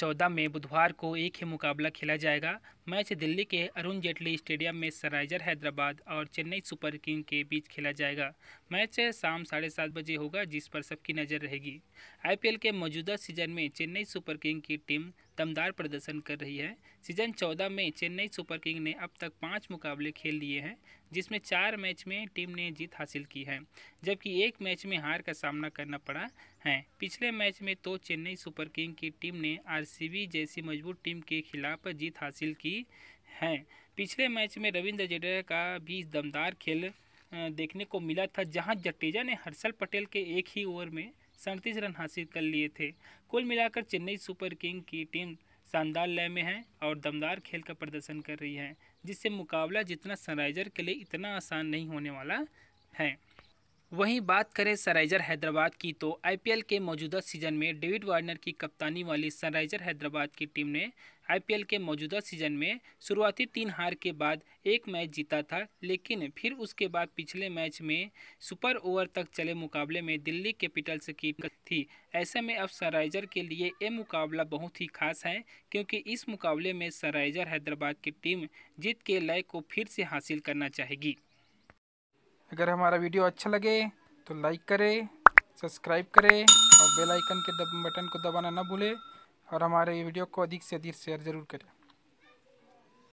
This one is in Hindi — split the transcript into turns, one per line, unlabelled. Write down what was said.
चौदह में बुधवार को एक ही मुकाबला खेला जाएगा मैच दिल्ली के अरुण जेटली स्टेडियम में सनराइजर हैदराबाद और चेन्नई सुपर किंग के बीच खेला जाएगा मैच शाम साढ़े सात बजे होगा जिस पर सबकी नज़र रहेगी आईपीएल के मौजूदा सीजन में चेन्नई सुपर किंग की टीम दमदार प्रदर्शन कर रही है सीजन 14 में चेन्नई सुपर किंग ने अब तक पाँच मुकाबले खेल लिए हैं जिसमें चार मैच में टीम ने जीत हासिल की है जबकि एक मैच में हार का सामना करना पड़ा है पिछले मैच में तो चेन्नई सुपर किंग की टीम ने आर जैसी मजबूत टीम के खिलाफ जीत हासिल की है पिछले मैच में रविंद्र जडेजा का भी दमदार खेल देखने को मिला था जहां जडेजा ने हर्षल पटेल के एक ही ओवर में सैंतीस रन हासिल कर लिए थे कुल मिलाकर चेन्नई सुपर किंग की टीम शानदार लय में है और दमदार खेल का प्रदर्शन कर रही है जिससे मुकाबला जितना सनराइजर के लिए इतना आसान नहीं होने वाला है वहीं बात करें सनराइजर हैदराबाद की तो आईपीएल के मौजूदा सीजन में डेविड वार्नर की कप्तानी वाली सनराइजर हैदराबाद की टीम ने आईपीएल के मौजूदा सीजन में शुरुआती तीन हार के बाद एक मैच जीता था लेकिन फिर उसके बाद पिछले मैच में सुपर ओवर तक चले मुकाबले में दिल्ली कैपिटल्स की थी ऐसे में अब सनराइजर के लिए ये मुकाबला बहुत ही खास है क्योंकि इस मुकाबले में सनराइजर हैदराबाद की टीम जीत के लय को फिर से हासिल करना चाहेगी
अगर हमारा वीडियो अच्छा लगे तो लाइक करें सब्सक्राइब करें और बेल आइकन के बटन को दबाना ना भूलें और हमारे वीडियो को अधिक से अधिक शेयर ज़रूर करें